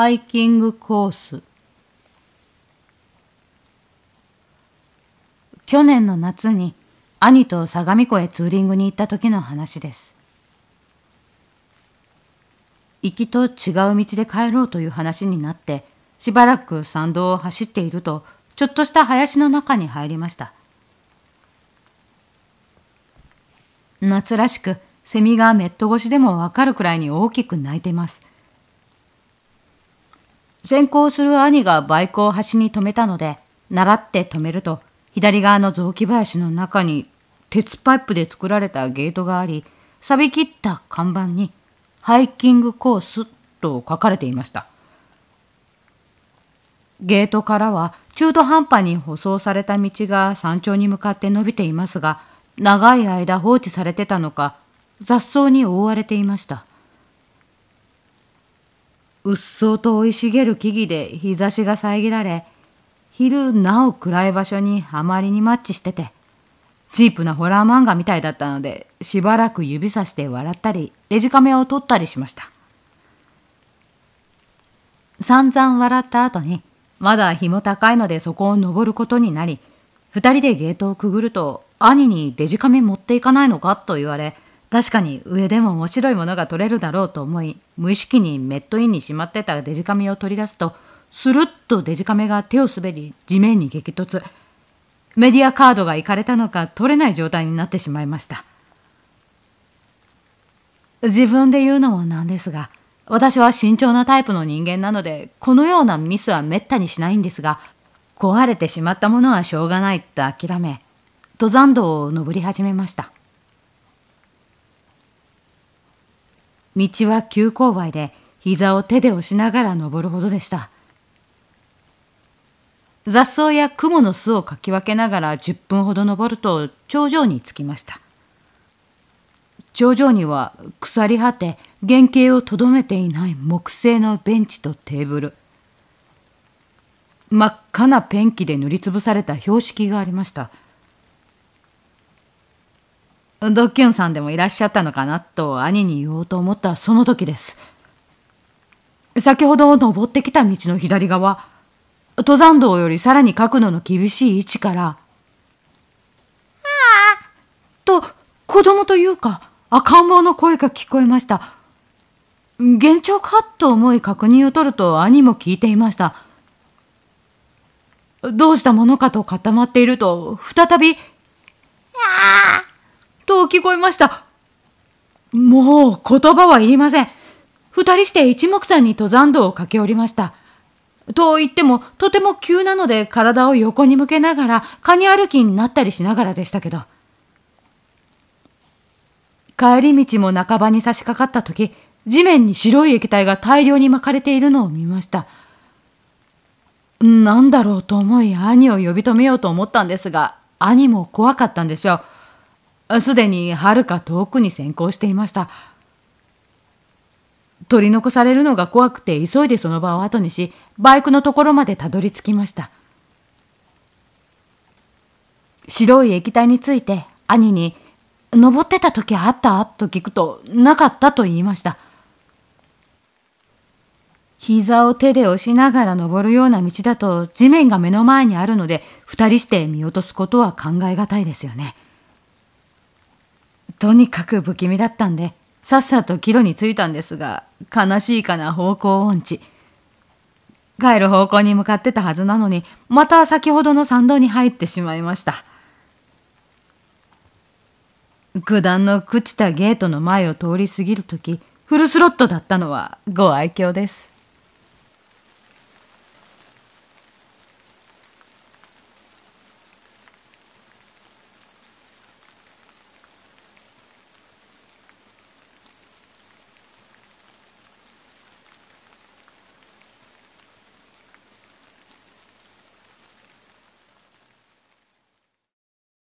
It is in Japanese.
ハイキングコース去年の夏に兄と相模湖へツーリングに行った時の話です行きと違う道で帰ろうという話になってしばらく参道を走っているとちょっとした林の中に入りました夏らしくセミがメット越しでもわかるくらいに大きく鳴いています先行する兄がバイクを端に止めたので、習って止めると、左側の雑木林の中に鉄パイプで作られたゲートがあり、錆び切った看板に、ハイキングコースと書かれていました。ゲートからは中途半端に舗装された道が山頂に向かって伸びていますが、長い間放置されてたのか、雑草に覆われていました。うっそうと生い茂る木々で日差しが遮られ、昼なお暗い場所にあまりにマッチしてて、チープなホラー漫画みたいだったので、しばらく指さして笑ったり、デジカメを撮ったりしました。散々笑った後に、まだ日も高いのでそこを登ることになり、二人でゲートをくぐると、兄にデジカメ持っていかないのかと言われ、確かに上でも面白いものが取れるだろうと思い無意識にメットインにしまってたデジカメを取り出すとスルッとデジカメが手を滑り地面に激突メディアカードがいかれたのか取れない状態になってしまいました自分で言うのもなんですが私は慎重なタイプの人間なのでこのようなミスはめったにしないんですが壊れてしまったものはしょうがないと諦め登山道を登り始めました道は急勾配で膝を手で押しながら登るほどでした。雑草や雲の巣をかき分けながら10分ほど登ると頂上に着きました。頂上には腐り果て原型をとどめていない木製のベンチとテーブル真っ赤なペンキで塗りつぶされた標識がありました。ドッキュンさんでもいらっしゃったのかなと兄に言おうと思ったその時です。先ほど登ってきた道の左側、登山道よりさらに角度の厳しい位置から、ああと、子供というか、赤ん坊の声が聞こえました。幻聴かと思い確認を取ると兄も聞いていました。どうしたものかと固まっていると、再び、聞こえました。もう言葉はいりません。二人して一目散に登山道を駆け下りました。と言っても、とても急なので体を横に向けながら、カニ歩きになったりしながらでしたけど。帰り道も半ばに差し掛かった時、地面に白い液体が大量に巻かれているのを見ました。なんだろうと思い兄を呼び止めようと思ったんですが、兄も怖かったんでしょう。すでにはるか遠くに先行していました。取り残されるのが怖くて急いでその場を後にし、バイクのところまでたどり着きました。白い液体について兄に、登ってた時あったと聞くと、なかったと言いました。膝を手で押しながら登るような道だと地面が目の前にあるので、二人して見落とすことは考え難いですよね。とにかく不気味だったんでさっさと帰路に着いたんですが悲しいかな方向音痴帰る方向に向かってたはずなのにまた先ほどの参道に入ってしまいました九段の朽ちたゲートの前を通り過ぎる時フルスロットだったのはご愛嬌です